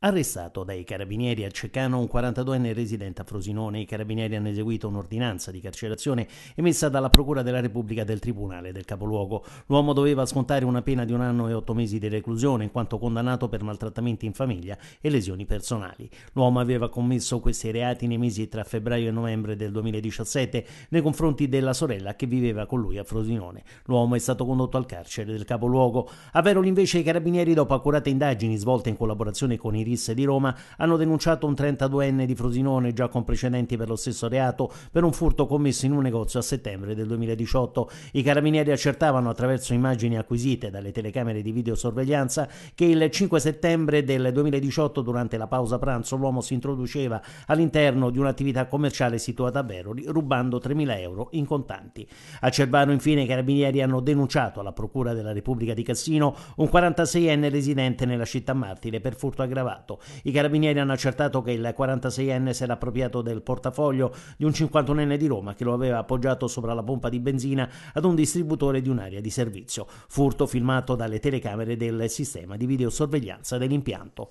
Arrestato dai carabinieri a Ceccano un 42enne residente a Frosinone, i carabinieri hanno eseguito un'ordinanza di carcerazione emessa dalla Procura della Repubblica del Tribunale del Capoluogo. L'uomo doveva scontare una pena di un anno e otto mesi di reclusione in quanto condannato per maltrattamenti in famiglia e lesioni personali. L'uomo aveva commesso questi reati nei mesi tra febbraio e novembre del 2017 nei confronti della sorella che viveva con lui a Frosinone. L'uomo è stato condotto al carcere del Capoluogo. A Veroli invece i carabinieri dopo accurate indagini svolte in collaborazione con i Risse di Roma hanno denunciato un 32enne di Frosinone già con precedenti per lo stesso reato per un furto commesso in un negozio a settembre del 2018. I carabinieri accertavano attraverso immagini acquisite dalle telecamere di videosorveglianza che il 5 settembre del 2018 durante la pausa pranzo l'uomo si introduceva all'interno di un'attività commerciale situata a Veroli rubando 3.000 euro in contanti. A Cervano infine i carabinieri hanno denunciato alla Procura della Repubblica di Cassino un 46enne residente nella città martire per furto aggravato imputato. Esatto. I carabinieri hanno accertato che il 46enne si era appropriato del portafoglio di un 51enne di Roma che lo aveva appoggiato sopra la pompa di benzina ad un distributore di un'area di servizio. Furto filmato dalle telecamere del sistema di videosorveglianza dell'impianto.